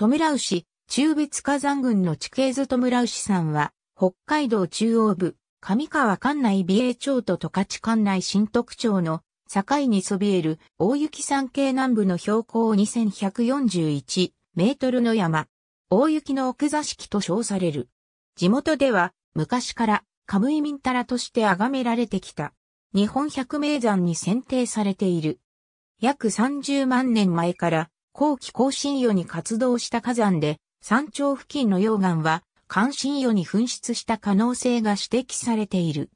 トムラウシ、中別火山群の地形図トムラウシさんは、北海道中央部、上川管内美瑛町と十勝管内新徳町の境にそびえる大雪山系南部の標高2141メートルの山、大雪の奥座敷と称される。地元では昔からカムイミンタラとして崇められてきた。日本百名山に選定されている。約30万年前から後期更新夜に活動した火山で、山頂付近の溶岩は、関心夜に噴出した可能性が指摘されている。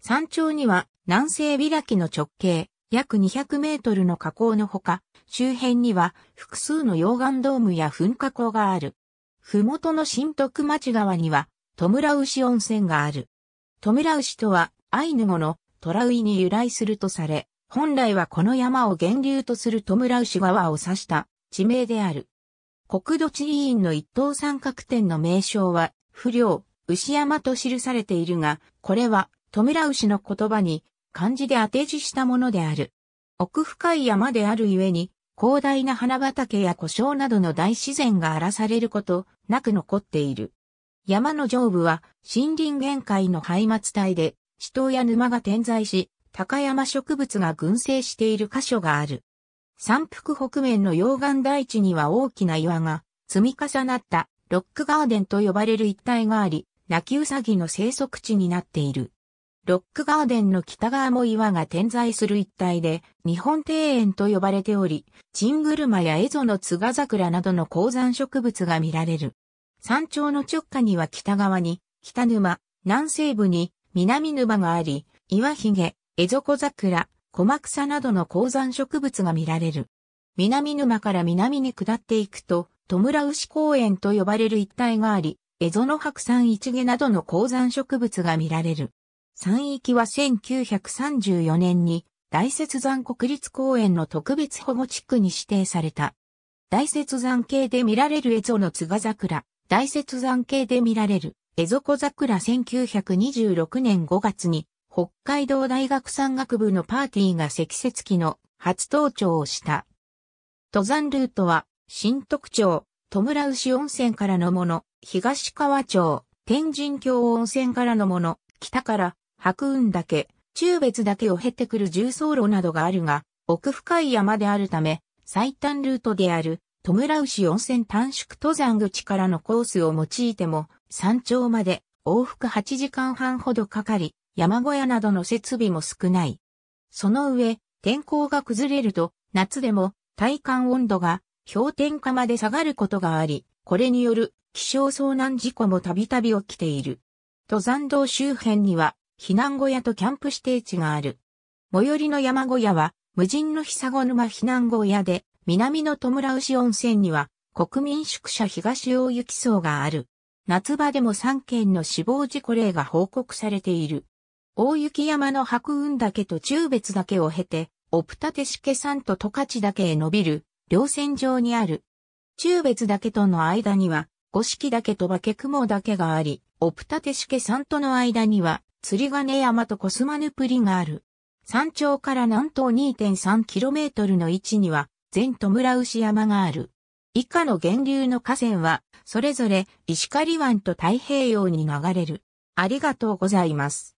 山頂には、南西開きの直径、約200メートルの火口のほか、周辺には複数の溶岩ドームや噴火口がある。ふもとの新徳町川には、トムラウシ温泉がある。トムラウシとは、アイヌ語のトラウイに由来するとされ、本来はこの山を源流とするトムラウシ川を指した地名である。国土地理院の一等三角点の名称は、不良、牛山と記されているが、これはトムラウシの言葉に漢字で当て字したものである。奥深い山であるゆえに、広大な花畑や古障などの大自然が荒らされることなく残っている。山の上部は森林限界の廃末帯で、死闘や沼が点在し、高山植物が群生している箇所がある。山腹北面の溶岩台地には大きな岩が積み重なったロックガーデンと呼ばれる一帯があり、泣きウサギの生息地になっている。ロックガーデンの北側も岩が点在する一帯で、日本庭園と呼ばれており、チングルマやエゾのツガザクラなどの鉱山植物が見られる。山頂の直下には北側に、北沼、南西部に、南沼があり、岩髭、エゾコ桜、コマクサなどの鉱山植物が見られる。南沼から南に下っていくと、戸村牛公園と呼ばれる一帯があり、蝦夷の白山一毛などの鉱山植物が見られる。山域は1934年に大雪山国立公園の特別保護地区に指定された。大雪山系で見られるエゾの津賀桜、大雪山系で見られるコザクラ1926年5月に北海道大学山岳部のパーティーが積雪期の初登頂をした。登山ルートは、新徳町、戸村牛温泉からのもの、東川町、天神峡温泉からのもの、北から、白雲岳、中別岳を経てくる重走路などがあるが、奥深い山であるため、最短ルートである、戸村牛温泉短縮登山口からのコースを用いても、山頂まで往復8時間半ほどかかり、山小屋などの設備も少ない。その上、天候が崩れると、夏でも体感温度が氷点下まで下がることがあり、これによる気象遭難事故もたびたび起きている。登山道周辺には避難小屋とキャンプ指定地がある。最寄りの山小屋は無人の久子沼避難小屋で、南の戸村牛温泉には国民宿舎東大雪層がある。夏場でも3件の死亡事故例が報告されている。大雪山の白雲岳と中別岳を経て、オプタテシケ山と十勝岳へ伸びる、稜線上にある。中別岳との間には、五色岳と化け雲岳があり、オプタテシケ山との間には、釣り金山とコスマヌプリがある。山頂から南東 2.3km の位置には、全戸村牛山がある。以下の源流の河川は、それぞれ石狩湾と太平洋に流れる。ありがとうございます。